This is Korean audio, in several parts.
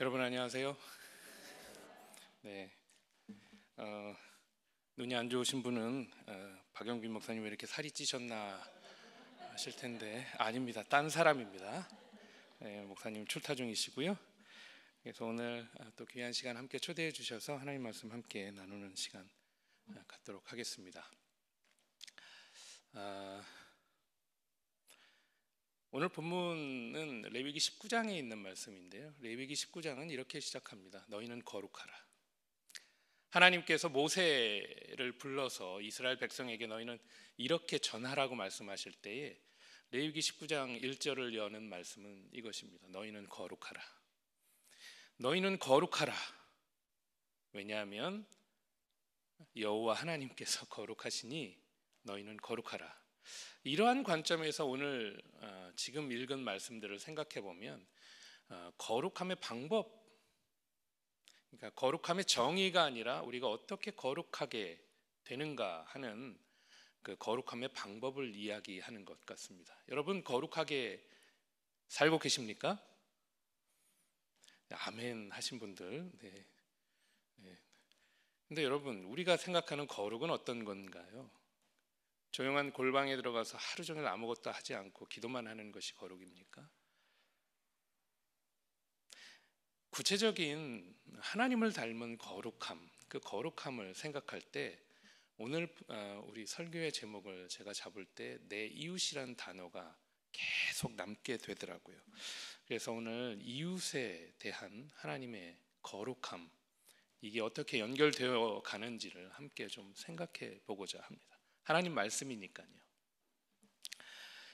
여러분 안녕하세요. 네, 어, 눈이 안 좋으신 분은 어, 박영빈 목사님 왜 이렇게 살이 찌셨나 하실 텐데 아닙니다. 딴 사람입니다. 네, 목사님 출타 중이시고요. 그래서 오늘 어, 또 귀한 시간 함께 초대해 주셔서 하나님 말씀 함께 나누는 시간 어, 갖도록 하겠습니다. 아, 오늘 본문은 레위기 19장에 있는 말씀인데요. 레위기 19장은 이렇게 시작합니다. 너희는 거룩하라. 하나님께서 모세를 불러서 이스라엘 백성에게 너희는 이렇게 전하라고 말씀하실 때에 레위기 19장 1절을 여는 말씀은 이것입니다. 너희는 거룩하라. 너희는 거룩하라. 왜냐하면 여호와 하나님께서 거룩하시니 너희는 거룩하라. 이러한 관점에서 오늘 어, 지금 읽은 말씀들을 생각해 보면 어, 거룩함의 방법, 그러니까 거룩함의 정의가 아니라 우리가 어떻게 거룩하게 되는가 하는 그 거룩함의 방법을 이야기하는 것 같습니다. 여러분 거룩하게 살고 계십니까? 아멘 하신 분들. 네. 네. 근데 여러분 우리가 생각하는 거룩은 어떤 건가요? 조용한 골방에 들어가서 하루 종일 아무것도 하지 않고 기도만 하는 것이 거룩입니까? 구체적인 하나님을 닮은 거룩함, 그 거룩함을 생각할 때 오늘 어, 우리 설교의 제목을 제가 잡을 때 내 이웃이란 단어가 계속 남게 되더라고요. 그래서 오늘 이웃에 대한 하나님의 거룩함 이게 어떻게 연결되어 가는지를 함께 좀 생각해 보고자 합니다. 하나님 말씀이니까요.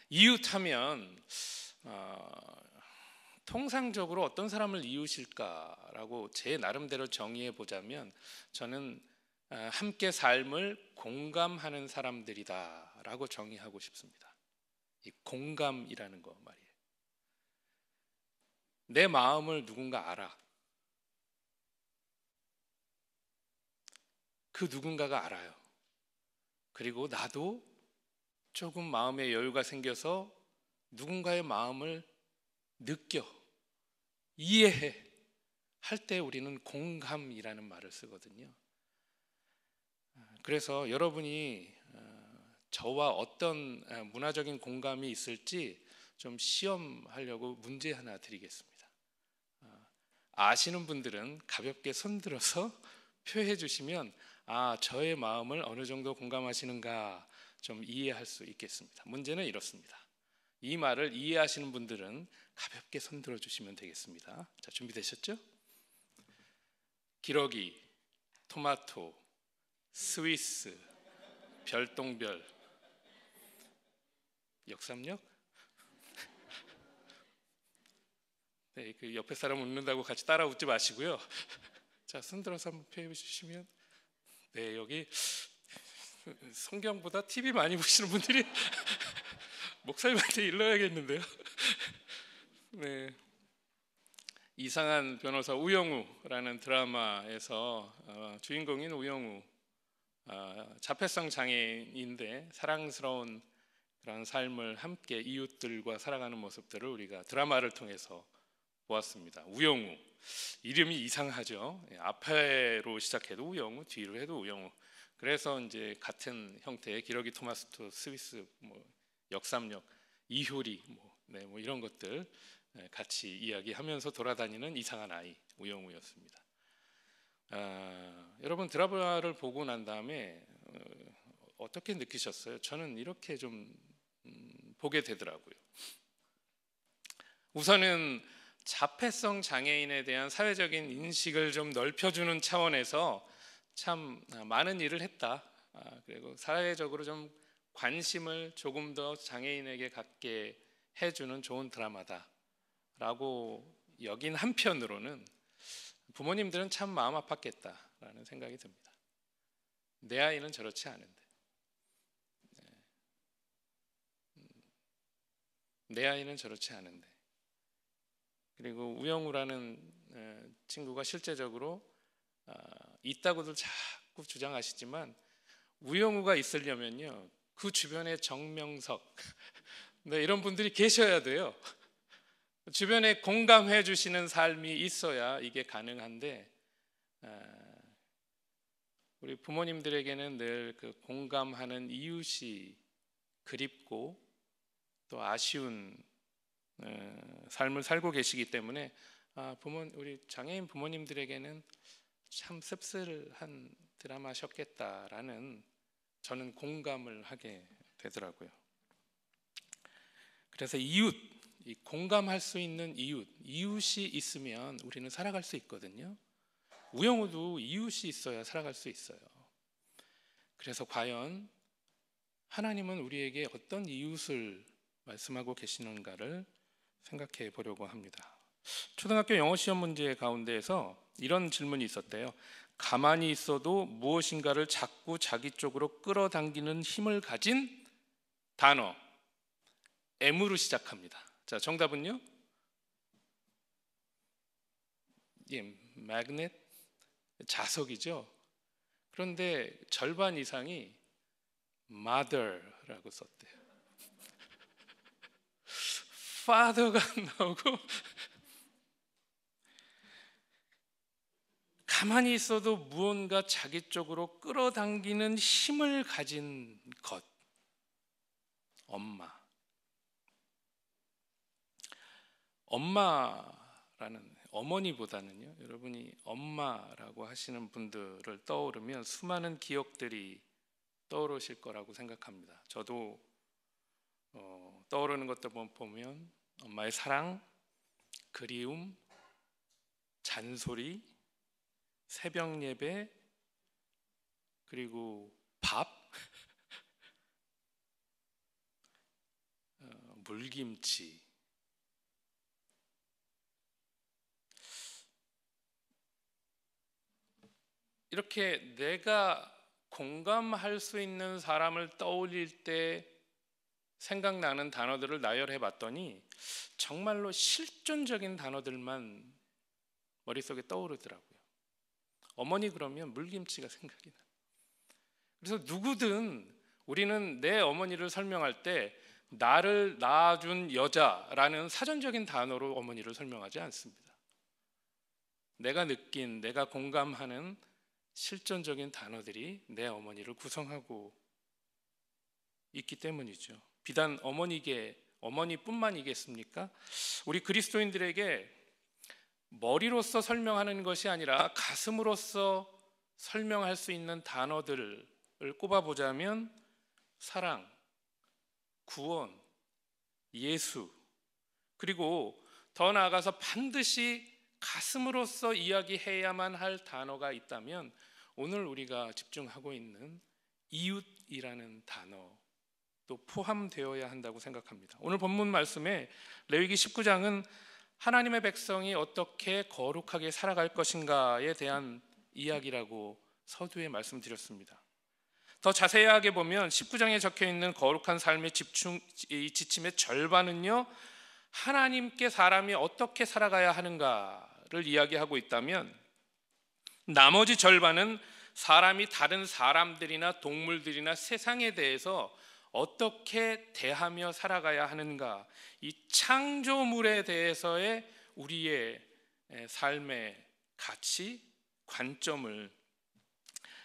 이웃하면 어, 통상적으로 어떤 사람을 이웃일까라고 제 나름대로 정의해 보자면 저는 어, 함께 삶을 공감하는 사람들이다라고 정의하고 싶습니다. 이 공감이라는 거 말이에요. 내 마음을 누군가 알아. 그 누군가가 알아요. 그리고 나도 조금 마음의 여유가 생겨서 누군가의 마음을 느껴, 이해해 할 때 우리는 공감이라는 말을 쓰거든요. 아, 그래서 여러분이 어, 저와 어떤 어, 문화적인 공감이 있을지 좀 시험하려고 문제 하나 드리겠습니다. 어, 아시는 분들은 가볍게 손들어서 표해 주시면 아 저의 마음을 어느 정도 공감하시는가 좀 이해할 수 있겠습니다. 문제는 이렇습니다. 이 말을 이해하시는 분들은 가볍게 손들어 주시면 되겠습니다. 자 준비되셨죠? 기러기, 토마토, 스위스, 별똥별, 역삼역? 네, 그 옆에 사람 웃는다고 같이 따라 웃지 마시고요. 자, 손들어서 한번 표현해 주시면 네, 여기 성경보다 TV 많이 보시는 분들이 목사님한테 일러야겠는데요. 네. 이상한 변호사 우영우라는 드라마에서 어, 주인공인 우영우 아, 자폐성 장애인인데 사랑스러운 그런 삶을 함께 이웃들과 살아가는 모습들을 우리가 드라마를 통해서 보았습니다. 우영우 이름이 이상하죠. 예, 앞에로 시작해도 우영우, 뒤로 해도 우영우. 그래서 이제 같은 형태의 기러기 토마스토 스위스 뭐 역삼역 이효리 뭐, 네, 뭐 이런 것들 예, 같이 이야기하면서 돌아다니는 이상한 아이 우영우였습니다. 아, 여러분 드라마를 보고 난 다음에 어, 떻게 느끼셨어요? 저는 이렇게 좀 음, 보게 되더라고요. 우선은 자폐성 장애인에 대한 사회적인 인식을 좀 넓혀주는 차원에서 참 아, 많은 일을 했다. 아, 그리고 사회적으로 좀 관심을 조금 더 장애인에게 갖게 해주는 좋은 드라마다라고 여긴 한편으로는 부모님들은 참 마음 아팠겠다라는 생각이 듭니다. 내 아이는 저렇지 않은데 네. 음. 내 아이는 저렇지 않은데 그리고 우영우라는 친구가 실제적으로 아, 있다고들 자꾸 주장하시지만 우영우가 있으려면요 그 주변에 정명석 네, 이런 분들이 계셔야 돼요. 주변에 공감해 주시는 삶이 있어야 이게 가능한데 아, 우리 부모님들에게는 늘 그 공감하는 이웃이 그립고 또 아쉬운 네, 삶을 살고 계시기 때문에 아, 부모 우리 장애인 부모님들에게는 참 씁쓸한 드라마셨겠다라는 저는 공감을 하게 되더라고요. 그래서 이웃, 공감할 수 있는 이웃, 이웃이 있으면 우리는 살아갈 수 있거든요. 우영우도 이웃이 있어야 살아갈 수 있어요. 그래서 과연 하나님은 우리에게 어떤 이웃을 말씀하고 계시는가를 생각해 보려고 합니다. 초등학교 영어 시험 문제 가운데에서 이런 질문이 있었대요. 가만히 있어도 무엇인가를 자꾸 자기 쪽으로 끌어당기는 힘을 가진 단어 M으로 시작합니다. 자, 정답은요? 예, m a g 자석이죠. 그런데 절반 이상이 mother라고 썼대요. father가 나오고 가만히 있어도 무언가 자기 쪽으로 끌어당기는 힘을 가진 것 엄마 엄마라는 어머니보다는요 여러분이 엄마라고 하시는 분들을 떠오르면 수많은 기억들이 떠오르실 거라고 생각합니다 저도 어, 떠오르는 것들 보면 엄마의 사랑, 그리움, 잔소리, 새벽 예배, 그리고 밥, 어, 물김치. 이렇게 내가 공감할 수 있는 사람을 떠올릴 때 생각나는 단어들을 나열해 봤더니 정말로 실존적인 단어들만 머릿속에 떠오르더라고요. 어머니 그러면 물김치가 생각이 나. 그래서 누구든 우리는 내 어머니를 설명할 때 나를 낳아준 여자라는 사전적인 단어로 어머니를 설명하지 않습니다. 내가 느낀, 내가 공감하는 실존적인 단어들이 내 어머니를 구성하고 있기 때문이죠. 비단 어머니게 어머니뿐만이겠습니까? 우리 그리스도인들에게 머리로서 설명하는 것이 아니라 가슴으로서 설명할 수 있는 단어들을 꼽아보자면 사랑, 구원, 예수, 그리고 더 나아가서 반드시 가슴으로서 이야기해야만 할 단어가 있다면 오늘 우리가 집중하고 있는 이웃이라는 단어 또 포함되어야 한다고 생각합니다. 오늘 본문 말씀에 레위기 19장은 하나님의 백성이 어떻게 거룩하게 살아갈 것인가에 대한 이야기라고 서두에 말씀드렸습니다. 더 자세하게 보면 19장에 적혀 있는 거룩한 삶의 집중 이 지침의 절반은요. 하나님께 사람이 어떻게 살아가야 하는가를 이야기하고 있다면 나머지 절반은 사람이 다른 사람들이나 동물들이나 세상에 대해서 어떻게 대하며 살아가야 하는가 이 창조물에 대해서의 우리의 삶의 가치 관점을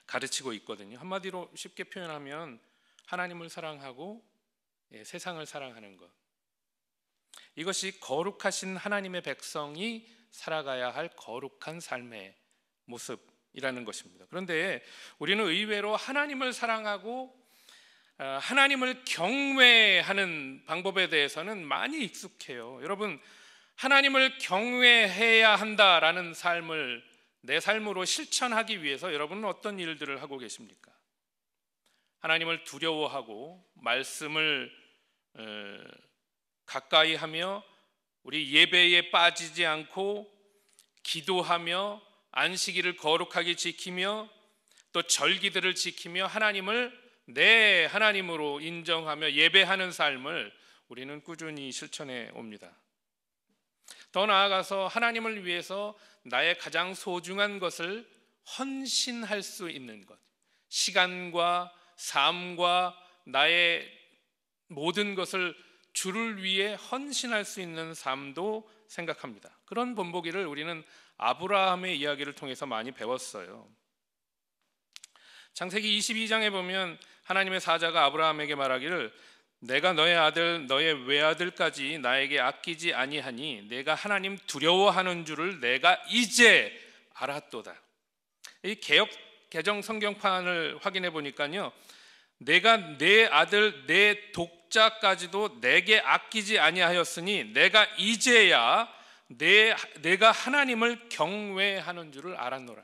가르치고 있거든요. 한마디로 쉽게 표현하면 하나님을 사랑하고 예, 세상을 사랑하는 것. 이것이 거룩하신 하나님의 백성이 살아가야 할 거룩한 삶의 모습이라는 것입니다. 그런데 우리는 의외로 하나님을 사랑하고 어, 하나님을 경외하는 방법에 대해서는 많이 익숙해요. 여러분, 하나님을 경외해야 한다라는 삶을 내 삶으로 실천하기 위해서 여러분은 어떤 일들을 하고 계십니까? 하나님을 두려워하고 말씀을 어, 가까이 하며 우리 예배에 빠지지 않고 기도하며 안식일을 거룩하게 지키며 또 절기들을 지키며 하나님을 내 하나님으로 인정하며 예배하는 삶을 우리는 꾸준히 실천해 옵니다. 더 나아가서 하나님을 위해서 나의 가장 소중한 것을 헌신할 수 있는 것. 시간과 삶과 나의 모든 것을 주를 위해 헌신할 수 있는 삶도 생각합니다. 그런 본보기를 우리는 아브라함의 이야기를 통해서 많이 배웠어요. 장세기 22장에 보면 하나님의 사자가 아브라함에게 말하기를 내가 너의 아들 너의 외아들까지 나에게 아끼지 아니하니 내가 하나님 두려워하는 줄을 내가 이제 알았도다. 이 개역 개정 성경판을 확인해 보니까요. 내가 내 아들 내 독자까지도 내게 아끼지 아니하였으니 내가 이제야 내, 내가 하나님을 경외하는 줄을 알았노라.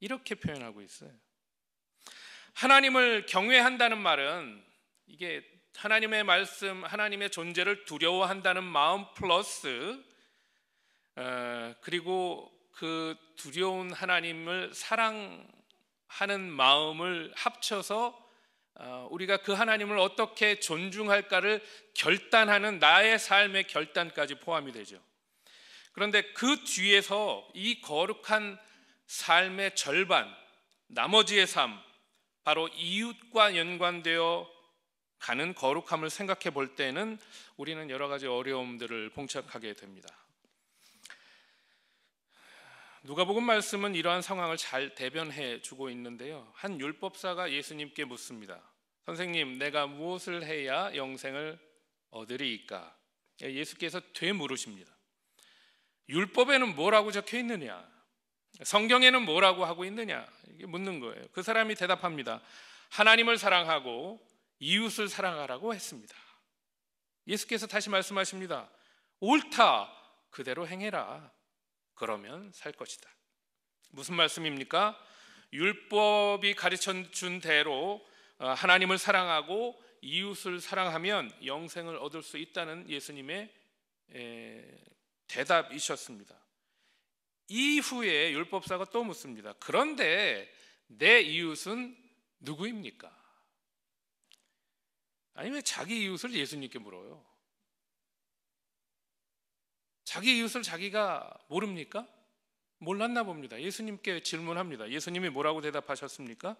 이렇게 표현하고 있어요. 하나님을 경외한다는 말은 이게 하나님의 말씀, 하나님의 존재를 두려워한다는 마음 플러스 어, 그리고 그 두려운 하나님을 사랑하는 마음을 합쳐서 어, 우리가 그 하나님을 어떻게 존중할까를 결단하는 나의 삶의 결단까지 포함이 되죠. 그런데 그 뒤에서 이 거룩한 삶의 절반, 나머지의 삶, 바로 이웃과 연관되어 가는 거룩함을 생각해 볼 때는 우리는 여러 가지 어려움들을 봉착하게 됩니다. 누가복음 말씀은 이러한 상황을 잘 대변해 주고 있는데요. 한 율법사가 예수님께 묻습니다. 선생님, 내가 무엇을 해야 영생을 얻으리이까? 예, 예수께서 되물으십니다. 율법에는 뭐라고 적혀 있느냐? 성경에는 뭐라고 하고 있느냐? 묻는 거예요. 그 사람이 대답합니다. 하나님을 사랑하고 이웃을 사랑하라고 했습니다. 예수께서 다시 말씀하십니다. 옳다. 그대로 행해라. 그러면 살 것이다. 무슨 말씀입니까? 율법이 가르쳐 준 대로 어, 하나님을 사랑하고 이웃을 사랑하면 영생을 얻을 수 있다는 예수님의 대답이셨습니다. 이후에 율법사가 또 묻습니다. 그런데 내 이웃은 누구입니까? 아니면 자기 이웃을 예수님께 물어요. 자기 이웃을 자기가 모릅니까? 몰랐나 봅니다. 예수님께 질문합니다. 예수님이 뭐라고 대답하셨습니까?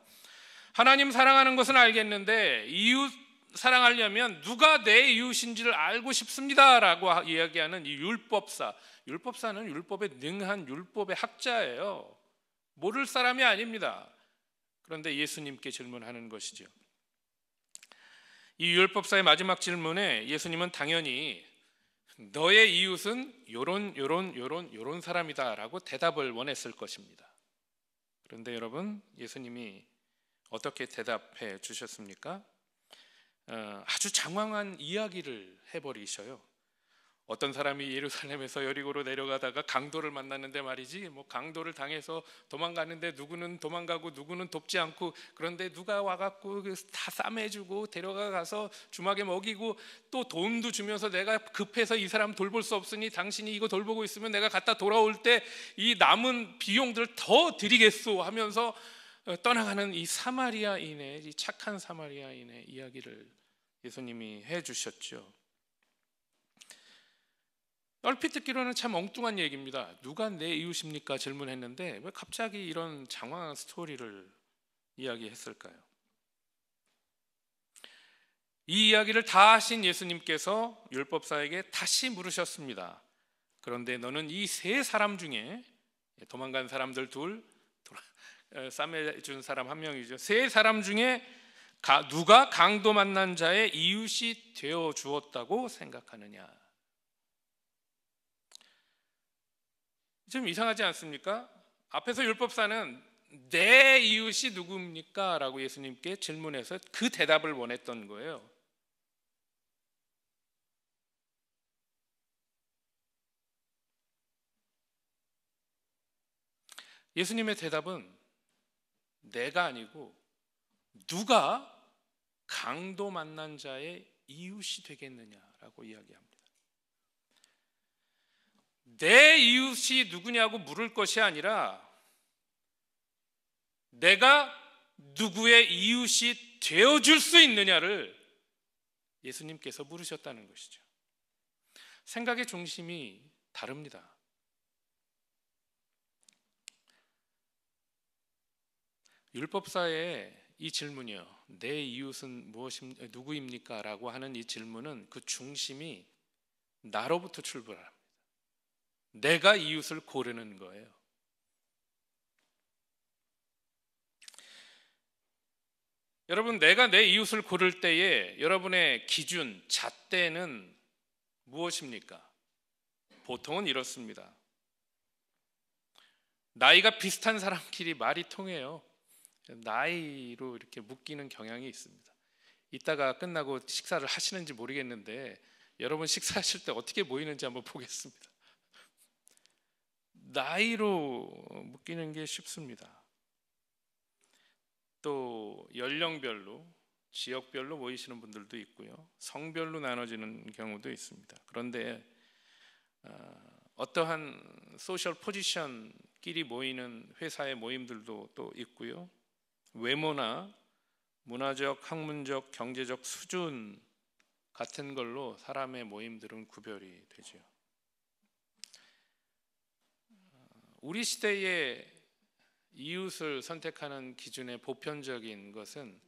하나님 사랑하는 것은 알겠는데 이웃 사랑하려면 누가 내 이웃인지를 알고 싶습니다라고 이야기하는 이 율법사. 율법사는 율법에 능한 율법의 학자예요. 모를 사람이 아닙니다. 그런데 예수님께 질문하는 것이죠. 이 율법사의 마지막 질문에 예수님은 당연히 너의 이웃은 요런 요런 요런 요런 사람이다라고 대답을 원했을 것입니다. 그런데 여러분 예수님이 어떻게 대답해 주셨습니까? 어, 아주 장황한 이야기를 해버리셔요. 어떤 사람이 예루살렘에서 여리고로 내려가다가 강도를 만났는데 말이지 뭐 강도를 당해서 도망가는데 누구는 도망가고 누구는 돕지 않고 그런데 누가 와갖고 그 다 싸매주고 데려가서 주막에 먹이고 또 돈도 주면서 내가 급해서 이 사람 돌볼 수 없으니 당신이 이거 돌보고 있으면 내가 갔다 돌아올 때 이 남은 비용들 더 드리겠소 하면서 어, 떠나가는 이 사마리아인의 이 착한 사마리아인의 이야기를 예수님이 해 주셨죠. 얼핏 듣기로는 참 엉뚱한 얘기입니다. 누가 내 이웃입니까? 질문했는데 왜 갑자기 이런 장황한 스토리를 이야기했을까요? 이 이야기를 다 하신 예수님께서 율법사에게 다시 물으셨습니다. 그런데 너는 이 세 사람 중에 도망간 사람들 둘 싸매 준 사람 한 명이죠. 세 사람 중에 누가 강도 만난 자의 이웃이 되어 주었다고 생각하느냐? 좀 이상하지 않습니까? 앞에서 율법사는 내 이웃이 누굽니까? 라고 예수님께 질문해서 그 대답을 원했던 거예요. 예수님의 대답은 내가 아니고 누가 강도 만난 자의 이웃이 되겠느냐라고 이야기합니다. 내 이웃이 누구냐고 물을 것이 아니라 내가 누구의 이웃이 되어줄 수 있느냐를 예수님께서 물으셨다는 것이죠. 생각의 중심이 다릅니다. 율법사의 이 질문이요. 내 이웃은 무엇임 누구입니까라고 하는 이 질문은 그 중심이 나로부터 출발합니다. 내가 이웃을 고르는 거예요. 여러분, 내가 내 이웃을 고를 때에 여러분의 기준, 잣대는 무엇입니까? 보통은 이렇습니다. 나이가 비슷한 사람끼리 말이 통해요. 나이로 이렇게 묶이는 경향이 있습니다. 이따가 끝나고 식사를 하시는지 모르겠는데 여러분 식사하실 때 어떻게 모이는지 한번 보겠습니다. 나이로 묶이는 게 쉽습니다. 또 연령별로 지역별로 모이시는 분들도 있고요. 성별로 나눠지는 경우도 있습니다. 그런데 어, 어떠한 소셜 포지션끼리 모이는 회사의 모임들도 또 있고요. 외모나 문화적, 학문적, 경제적 수준 같은 걸로 사람의 모임들은 구별이 되지요. 우리 시대의 이웃을 선택하는 기준의 보편적인 것은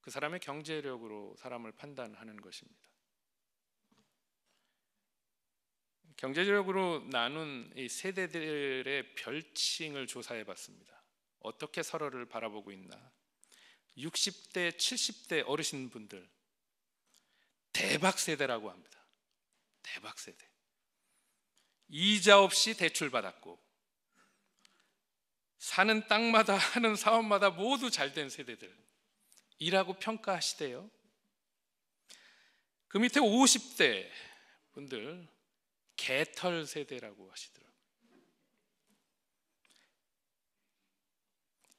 그 사람의 경제력으로 사람을 판단하는 것입니다. 경제적으로 나눈 이 세대들의 별칭을 조사해 봤습니다. 어떻게 서로를 바라보고 있나? 60대, 70대 어르신분들 대박 세대라고 합니다. 대박 세대. 이자 없이 대출 받았고 사는 땅마다 하는 사업마다 모두 잘 된 세대들 이라고 평가하시대요. 그 밑에 50대 분들 개털 세대라고 하시더라고요.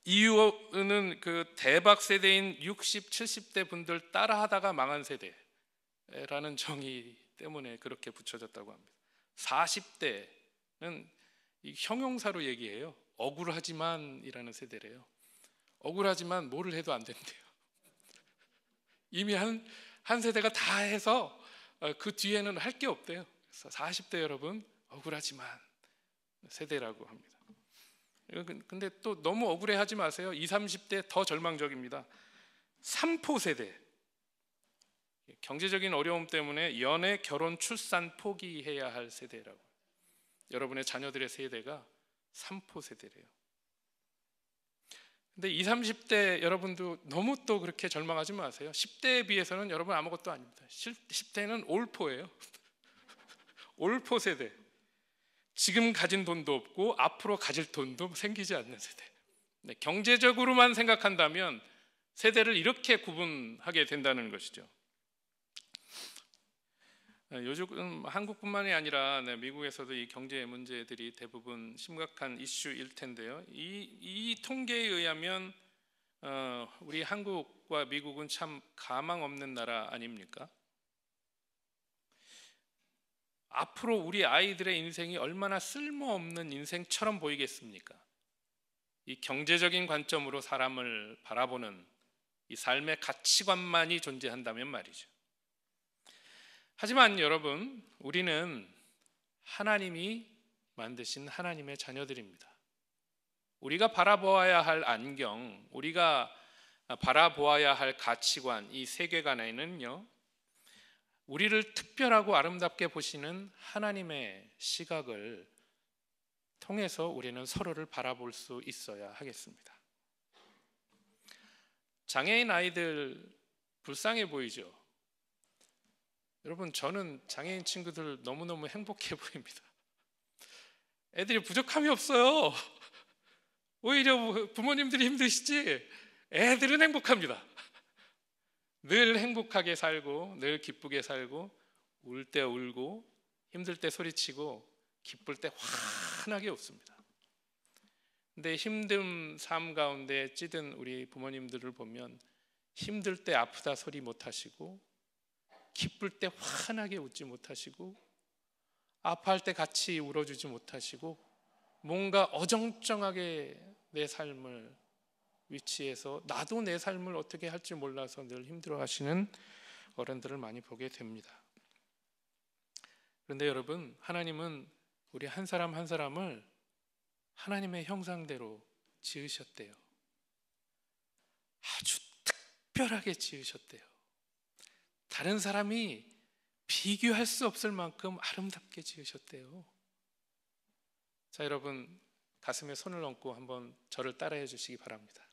이유는 그 대박 세대인 60, 70대 분들 따라하다가 망한 세대라는 정의 때문에 그렇게 붙여졌다고 합니다. 40대는 형용사로 얘기해요. 억울하지만이라는 세대래요. 억울하지만 뭐를 해도 안 된대요. 이미 한, 한 세대가 다 해서 어, 그 뒤에는 할 게 없대요. 그래서 40대 여러분 억울하지만 세대라고 합니다. 근데 또 너무 억울해하지 마세요. 20, 30대 더 절망적입니다. 3포 세대. 경제적인 어려움 때문에 연애, 결혼, 출산 포기해야 할 세대라고. 여러분의 자녀들의 세대가 3포 세대래요. 근데 20, 30대 여러분도 너무 또 그렇게 절망하지 마세요. 10대에 비해서는 여러분 아무것도 아닙니다. 10대는 올포예요. 올포 세대. 지금 가진 돈도 없고 앞으로 가질 돈도 생기지 않는 세대. 네, 경제적으로만 생각한다면 세대를 이렇게 구분하게 된다는 것이죠. 네, 요즘 한국뿐만이 아니라 네, 미국에서도 이 경제 문제들이 대부분 심각한 이슈일 텐데요. 이, 이 통계에 의하면 어, 우리 한국과 미국은 참 가망 없는 나라 아닙니까? 앞으로 우리 아이들의 인생이 얼마나 쓸모없는 인생처럼 보이겠습니까? 이 경제적인 관점으로 사람을 바라보는 이 삶의 가치관만이 존재한다면 말이죠. 하지만 여러분, 우리는 하나님이 만드신 하나님의 자녀들입니다. 우리가 바라보아야 할 안경, 우리가 바라보아야 할 가치관, 이 세계관에는요, 우리를 특별하고 아름답게 보시는 하나님의 시각을 통해서 우리는 서로를 바라볼 수 있어야 하겠습니다. 장애인 아이들 불쌍해 보이죠? 여러분, 저는 장애인 친구들 너무너무 행복해 보입니다. 애들이 부족함이 없어요. 오히려 부모님들이 힘드시지 애들은 행복합니다. 늘 행복하게 살고 늘 기쁘게 살고 울 때 울고 힘들 때 소리치고 기쁠 때 환하게 웃습니다. 근데 힘든 삶 가운데 찌든 우리 부모님들을 보면 힘들 때 아프다 소리 못 하시고 기쁠 때 환하게 웃지 못하시고 아파할 때 같이 울어주지 못하시고 뭔가 어정쩡하게 내 삶을 위치에서 나도 내 삶을 어떻게 할지 몰라서 늘 힘들어하시는 어른들을 많이 보게 됩니다. 그런데 여러분, 하나님은 우리 한 사람 한 사람을 하나님의 형상대로 지으셨대요. 아주 특별하게 지으셨대요. 다른 사람이 비교할 수 없을 만큼 아름답게 지으셨대요. 자, 여러분, 가슴에 손을 얹고 한번 저를 따라해 주시기 바랍니다.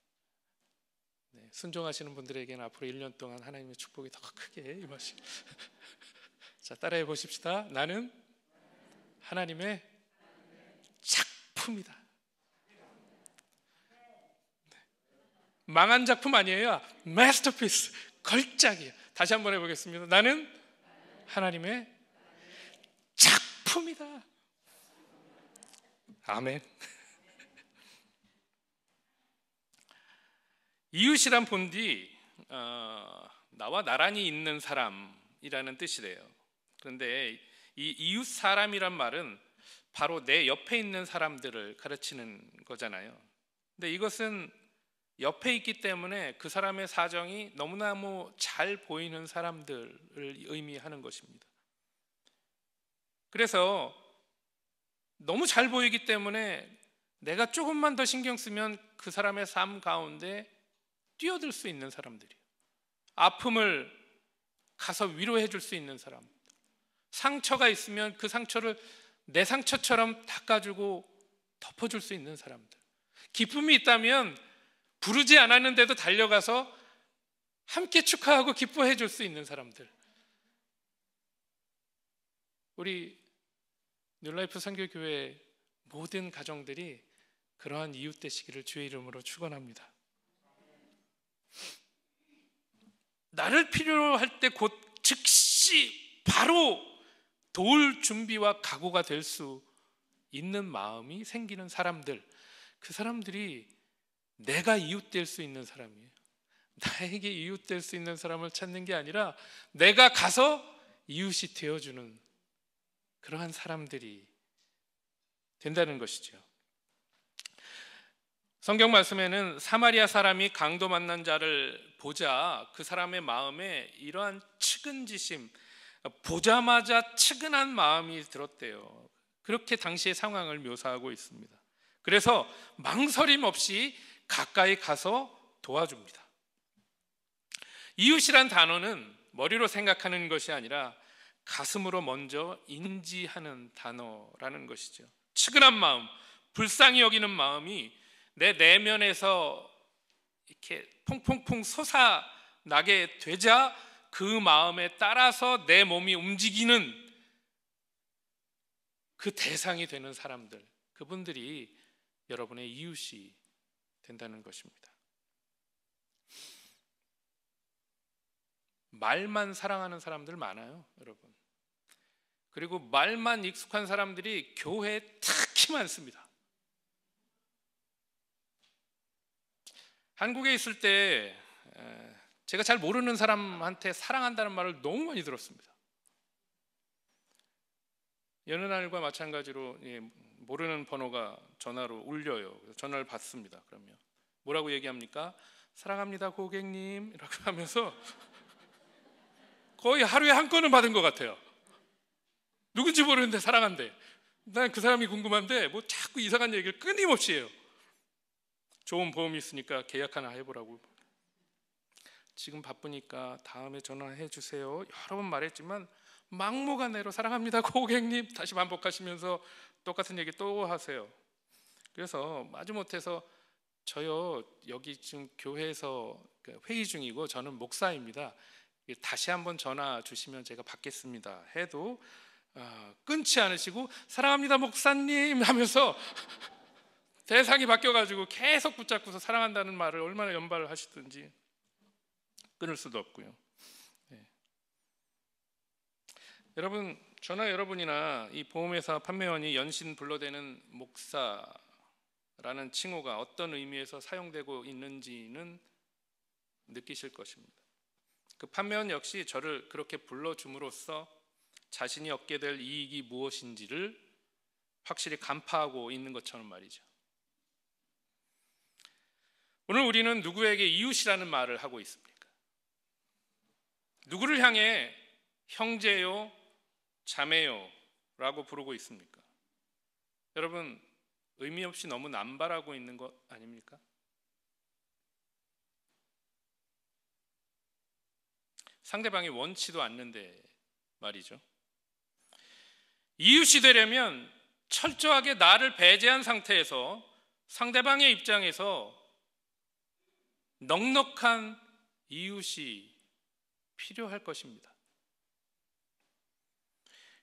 네, 순종하시는 분들에게는 앞으로 1년 동안 하나님의 축복이 더 크게 임하시. 자, 따라해 보십시다. 나는 하나님의 작품이다. 네. 망한 작품 아니에요. 마스터피스, 걸작이에요. 다시 한번 해보겠습니다. 나는 하나님의 작품이다. 아멘. 이웃이란 본디 어, 나와 나란히 있는 사람이라는 뜻이래요. 그런데 이 이웃 사람이란 말은 바로 내 옆에 있는 사람들을 가르치는 거잖아요. 근데 이것은 옆에 있기 때문에 그 사람의 사정이 너무나잘 보이는 사람들을 의미하는 것입니다. 그래서 너무 잘 보이기 때문에 내가 조금만 더 신경 쓰면 그 사람의 삶 가운데 뛰어들 수 있는 사람들이에요. 아픔을 가서 위로해 줄 수 있는 사람. 상처가 있으면 그 상처를 내 상처처럼 닦아주고 덮어줄 수 있는 사람들. 기쁨이 있다면 부르지 않았는데도 달려가서 함께 축하하고 기뻐해 줄 수 있는 사람들. 우리 뉴라이프 선교교회 모든 가정들이 그러한 이웃 되시기를 주의 이름으로 축원합니다. 나를 필요로 할 때 곧 즉시 바로 도울 준비와 각오가 될 수 있는 마음이 생기는 사람들 그 사람들이 내가 이웃될 수 있는 사람이에요. 나에게 이웃될 수 있는 사람을 찾는 게 아니라 내가 가서 이웃이 되어주는 그러한 사람들이 된다는 것이죠. 성경 말씀에는 사마리아 사람이 강도 만난 자를 보자 그 사람의 마음에 이러한 측은지심, 보자마자 측은한 마음이 들었대요. 그렇게 당시의 상황을 묘사하고 있습니다. 그래서 망설임 없이 가까이 가서 도와줍니다. 이웃이란 단어는 머리로 생각하는 것이 아니라 가슴으로 먼저 인지하는 단어라는 것이죠. 측은한 마음, 불쌍히 여기는 마음이 내 내면에서 이렇게 퐁퐁퐁 솟아나게 되자 그 마음에 따라서 내 몸이 움직이는 그 대상이 되는 사람들, 그분들이 여러분의 이웃이 된다는 것입니다. 말만 사랑하는 사람들 많아요, 여러분. 그리고 말만 익숙한 사람들이 교회에 특히 많습니다. 한국에 있을 때 제가 잘 모르는 사람한테 사랑한다는 말을 너무 많이 들었습니다. 여느 날과 마찬가지로 예, 모르는 번호가 전화로 울려요. 전화를 받습니다. 그러면 뭐라고 얘기합니까? 사랑합니다, 고객님. 이라고 하면서 거의 하루에 한 건은 받은 것 같아요. 누군지 모르는데 사랑한대. 난 그 사람이 궁금한데 뭐 자꾸 이상한 얘기를 끊임없이 해요. 좋은 보험이 있으니까 계약 하나 해보라고 지금 바쁘니까 다음에 전화해 주세요 여러 번 말했지만 막무가내로 사랑합니다 고객님 다시 반복하시면서 똑같은 얘기 또 하세요 그래서 마지못해서 저요 여기 지금 교회에서 그 회의 중이고 저는 목사입니다 다시 한번 전화 주시면 제가 받겠습니다 해도 아, 끊지 않으시고 사랑합니다 목사님 하면서 세상이 바뀌어가지고 계속 붙잡고서 사랑한다는 말을 얼마나 연발을 하시든지 끊을 수도 없고요. 네. 여러분 저나 여러분이나 이 보험회사 판매원이 연신 불러대는 목사라는 칭호가 어떤 의미에서 사용되고 있는지는 느끼실 것입니다. 그 판매원 역시 저를 그렇게 불러줌으로써 자신이 얻게 될 이익이 무엇인지를 확실히 간파하고 있는 것처럼 말이죠. 오늘 우리는 누구에게 이웃이라는 말을 하고 있습니까? 누구를 향해 형제요, 자매요 라고 부르고 있습니까? 여러분, 의미 없이 너무 남발하고 있는 것 아닙니까? 상대방이 원치도 않는데 말이죠. 이웃이 되려면 철저하게 나를 배제한 상태에서 상대방의 입장에서 넉넉한 이웃이 필요할 것입니다.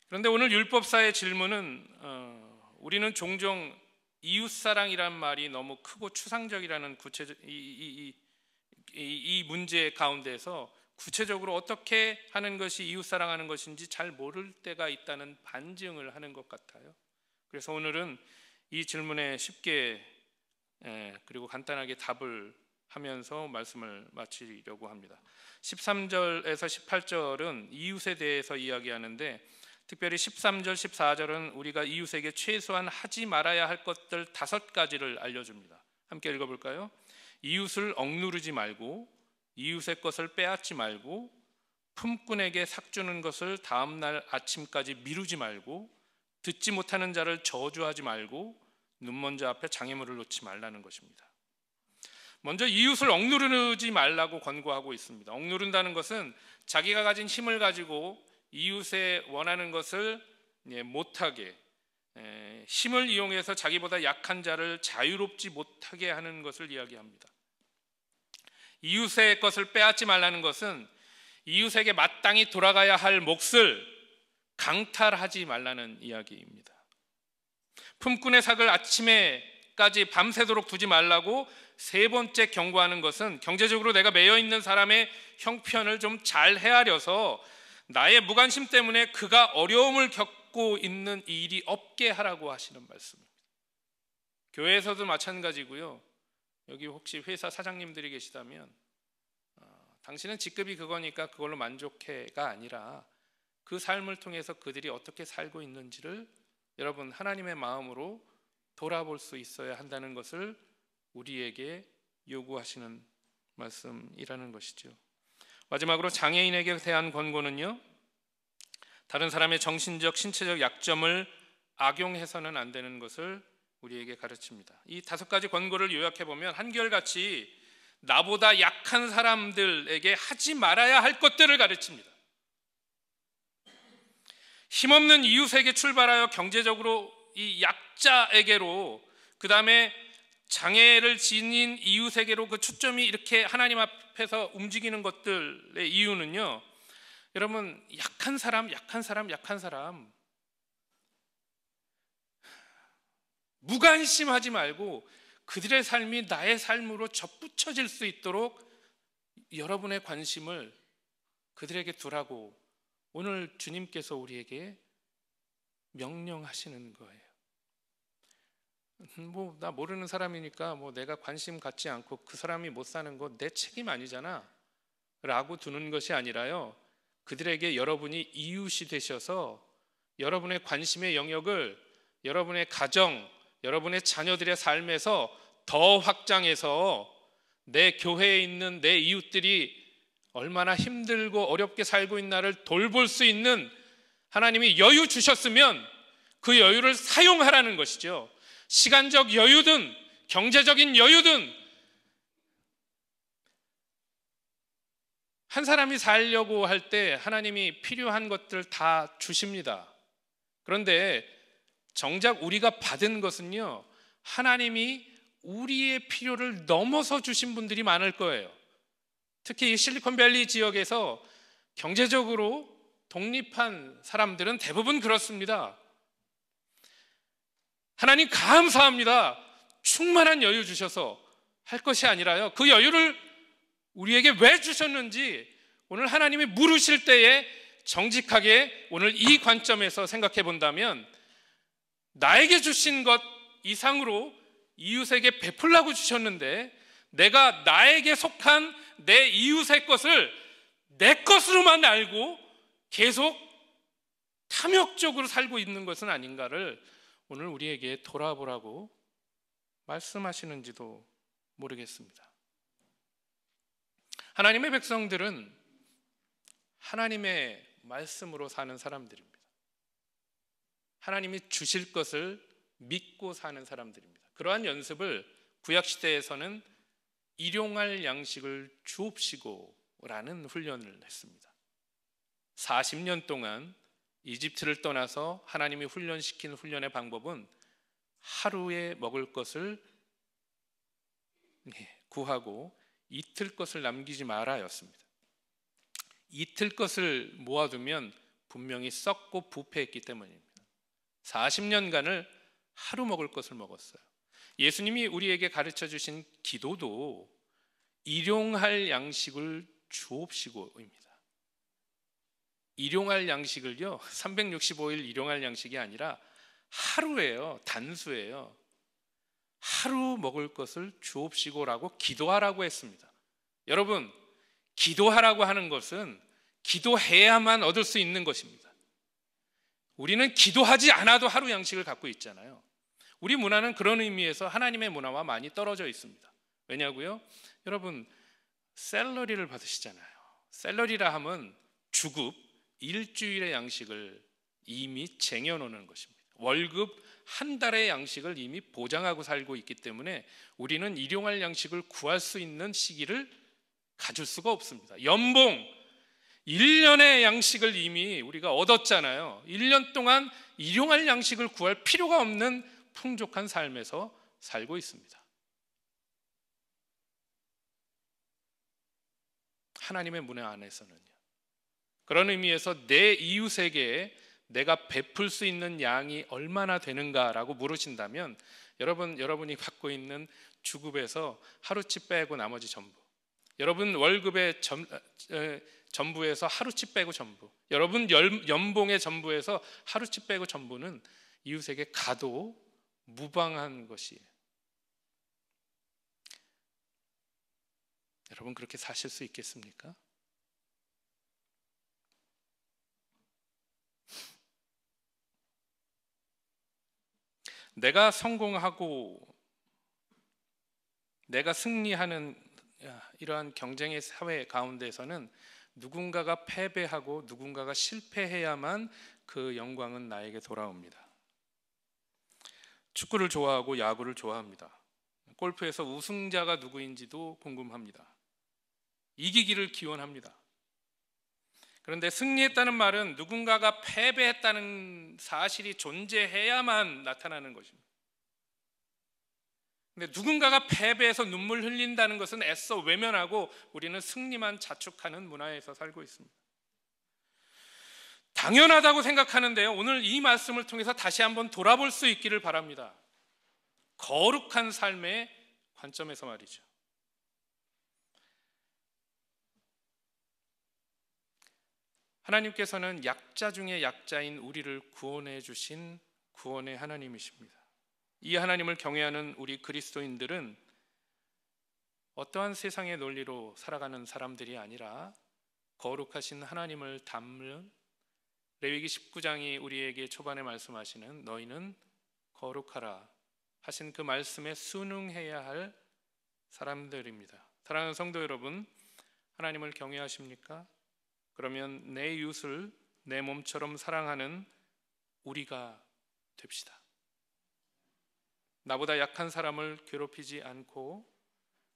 그런데 오늘 율법사의 질문은 어, 우리는 종종 이웃 사랑이란 말이 너무 크고 추상적이라는 구체적 이, 이, 이, 이 문제 가운데서 구체적으로 어떻게 하는 것이 이웃 사랑하는 것인지 잘 모를 때가 있다는 반증을 하는 것 같아요. 그래서 오늘은 이 질문에 쉽게 에, 그리고 간단하게 답을 하면서 말씀을 마치려고 합니다. 13절에서 18절은 이웃에 대해서 이야기하는데 특별히 13절, 14절은 우리가 이웃에게 최소한 하지 말아야 할 것들 다섯 가지를 알려줍니다. 함께 읽어볼까요? 이웃을 억누르지 말고 이웃의 것을 빼앗지 말고 품꾼에게 삭주는 것을 다음날 아침까지 미루지 말고 듣지 못하는 자를 저주하지 말고 눈먼자 앞에 장애물을 놓지 말라는 것입니다. 먼저 이웃을 억누르지 말라고 권고하고 있습니다. 억누른다는 것은 자기가 가진 힘을 가지고 이웃의 원하는 것을 예, 못하게 예, 힘을 이용해서 자기보다 약한 자를 자유롭지 못하게 하는 것을 이야기합니다. 이웃의 것을 빼앗지 말라는 것은 이웃에게 마땅히 돌아가야 할 몫을 강탈하지 말라는 이야기입니다. 품꾼의 삭을 아침에까지 밤새도록 두지 말라고 세 번째 경고하는 것은 경제적으로 내가 매여 있는 사람의 형편을 좀 잘 헤아려서 나의 무관심 때문에 그가 어려움을 겪고 있는 일이 없게 하라고 하시는 말씀입니다. 교회에서도 마찬가지고요. 여기 혹시 회사 사장님들이 계시다면 어, 당신은 직급이 그거니까 그걸로 만족해가 아니라 그 삶을 통해서 그들이 어떻게 살고 있는지를 여러분 하나님의 마음으로 돌아볼 수 있어야 한다는 것을 우리에게 요구하시는 말씀이라는 것이죠. 마지막으로 장애인에게 대한 권고는요. 다른 사람의 정신적, 신체적 약점을 악용해서는 안 되는 것을 우리에게 가르칩니다. 이 다섯 가지 권고를 요약해 보면 한결같이 나보다 약한 사람들에게 하지 말아야 할 것들을 가르칩니다. 힘없는 이웃에게 출발하여 경제적으로 이 약자에게로 그 다음에 장애를 지닌 이웃 세계로 그 초점이 이렇게 하나님 앞에서 움직이는 것들의 이유는요. 여러분 약한 사람, 약한 사람, 약한 사람 무관심하지 말고 그들의 삶이 나의 삶으로 접붙여질 수 있도록 여러분의 관심을 그들에게 두라고 오늘 주님께서 우리에게 명령하시는 거예요. 음, 뭐나 모르는 사람이니까 뭐 내가 관심 갖지 않고 그 사람이 못 사는 거 내 책임 아니잖아. 라고 두는 것이 아니라요. 그들에게 여러분이 이웃이 되셔서 여러분의 관심의 영역을 여러분의 가정, 여러분의 자녀들의 삶에서 더 확장해서 내 교회에 있는 내 이웃들이 얼마나 힘들고 어렵게 살고 있나를 돌볼 수 있는 하나님이 여유 주셨으면 그 여유를 사용하라는 것이죠. 시간적 여유든 경제적인 여유든 한 사람이 살려고 할 때 하나님이 필요한 것들 다 주십니다. 그런데 정작 우리가 받은 것은요, 하나님이 우리의 필요를 넘어서 주신 분들이 많을 거예요. 특히 실리콘밸리 지역에서 경제적으로 독립한 사람들은 대부분 그렇습니다. 하나님 감사합니다. 충만한 여유 주셔서 할 것이 아니라요. 그 여유를 우리에게 왜 주셨는지 오늘 하나님이 물으실 때에 정직하게 오늘 이 관점에서 생각해 본다면 나에게 주신 것 이상으로 이웃에게 베풀라고 주셨는데 내가 나에게 속한 내 이웃의 것을 내 것으로만 알고 계속 탐욕적으로 살고 있는 것은 아닌가를 오늘 우리에게 돌아보라고 말씀하시는지도 모르겠습니다. 하나님의 백성들은 하나님의 말씀으로 사는 사람들입니다. 하나님이 주실 것을 믿고 사는 사람들입니다. 그러한 연습을 구약시대에서는 일용할 양식을 주옵시고 라는 훈련을 했습니다. 40년 동안 이집트를 떠나서 하나님이 훈련시킨 훈련의 방법은 하루에 먹을 것을 예, 구하고 이틀 것을 남기지 마라였습니다. 이틀 것을 모아두면 분명히 썩고 부패했기 때문입니다. 40년간을 하루 먹을 것을 먹었어요. 예수님이 우리에게 가르쳐 주신 기도도 일용할 양식을 주옵시고입니다. 일용할 양식을요 365일 일용할 양식이 아니라 하루예요 단수예요 하루 먹을 것을 주옵시고라고 기도하라고 했습니다 여러분 기도하라고 하는 것은 기도해야만 얻을 수 있는 것입니다 우리는 기도하지 않아도 하루 양식을 갖고 있잖아요 우리 문화는 그런 의미에서 하나님의 문화와 많이 떨어져 있습니다 왜냐고요? 여러분 셀러리를 받으시잖아요 셀러리라 함은 주급 일주일의 양식을 이미 쟁여놓는 것입니다. 월급 한 달의 양식을 이미 보장하고 살고 있기 때문에 우리는 일용할 양식을 구할 수 있는 시기를 가질 수가 없습니다. 연봉 1년의 양식을 이미 우리가 얻었잖아요. 1년 동안 일용할 양식을 구할 필요가 없는 풍족한 삶에서 살고 있습니다. 하나님의 문화 안에서는 그런 의미에서 내 이웃에게 내가 베풀 수 있는 양이 얼마나 되는가라고 물으신다면 여러분 여러분이 갖고 있는 주급에서 하루치 빼고 나머지 전부 여러분 월급의 점, 에, 어, 어, 전부에서 하루치 빼고 전부 여러분 연봉의 전부에서 하루치 빼고 전부는 이웃에게 가도 무방한 것이에요. 여러분 그렇게 사실 수 있겠습니까? 내가 성공하고 내가 승리하는 아, 이러한 경쟁의 사회 가운데에서는 누군가가 패배하고 누군가가 실패해야만 그 영광은 나에게 돌아옵니다. 축구를 좋아하고 야구를 좋아합니다. 골프에서 우승자가 누구인지도 궁금합니다. 이기기를 기원합니다. 그런데 승리했다는 말은 누군가가 패배했다는 사실이 존재해야만 나타나는 것입니다. 근데 누군가가 패배해서 눈물 흘린다는 것은 애써 외면하고 우리는 승리만 자축하는 문화에서 살고 있습니다. 당연하다고 생각하는데요. 오늘 이 말씀을 통해서 다시 한번 돌아볼 수 있기를 바랍니다. 거룩한 삶의 관점에서 말이죠. 하나님께서는 약자 중에 약자인 우리를 구원해 주신 구원의 하나님이십니다. 이 하나님을 경외하는 우리 그리스도인들은 어떠한 세상의 논리로 살아가는 사람들이 아니라 거룩하신 하나님을 담는 레위기 19장이 우리에게 초반에 말씀하시는 너희는 거룩하라 하신 그 말씀에 순응해야 할 사람들입니다. 사랑하는 성도 여러분, 하나님을 경외하십니까? 그러면 내 이웃을 내 몸처럼 사랑하는 우리가 됩시다. 나보다 약한 사람을 괴롭히지 않고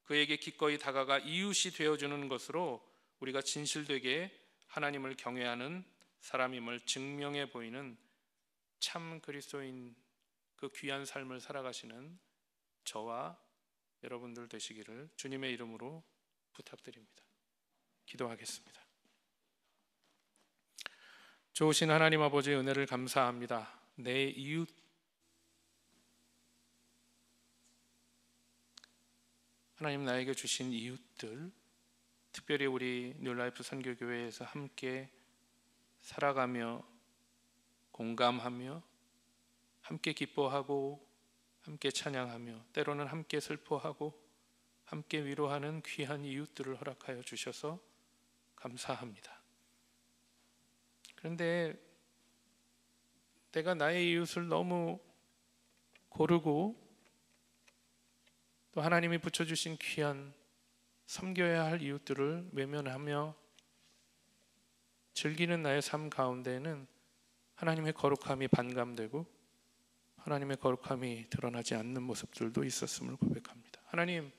그에게 기꺼이 다가가 이웃이 되어주는 것으로 우리가 진실되게 하나님을 경외하는 사람임을 증명해 보이는 참 그리스도인 그 귀한 삶을 살아가시는 저와 여러분들 되시기를 주님의 이름으로 부탁드립니다. 기도하겠습니다. 좋으신 하나님 아버지의 은혜를 감사합니다. 내 이웃 하나님 나에게 주신 이웃들 특별히 우리 뉴라이프 선교교회에서 함께 살아가며 공감하며 함께 기뻐하고 함께 찬양하며 때로는 함께 슬퍼하고 함께 위로하는 귀한 이웃들을 허락하여 주셔서 감사합니다. 그런데 내가 나의 이웃을 너무 고르고 또 하나님이 붙여주신 귀한 섬겨야 할 이웃들을 외면하며 즐기는 나의 삶 가운데는 하나님의 거룩함이 반감되고 하나님의 거룩함이 드러나지 않는 모습들도 있었음을 고백합니다. 하나님,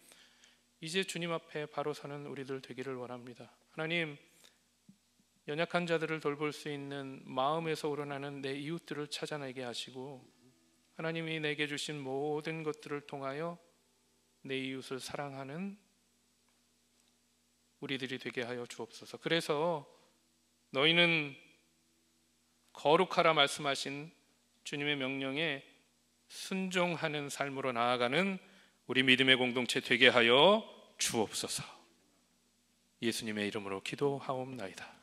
이제 주님 앞에 바로 서는 우리들 되기를 원합니다. 하나님, 연약한 자들을 돌볼 수 있는 마음에서 우러나는 내 이웃들을 찾아내게 하시고 하나님이 내게 주신 모든 것들을 통하여 내 이웃을 사랑하는 우리들이 되게 하여 주옵소서. 그래서 너희는 거룩하라 말씀하신 주님의 명령에 순종하는 삶으로 나아가는 우리 믿음의 공동체 되게 하여 주옵소서. 예수님의 이름으로 기도하옵나이다.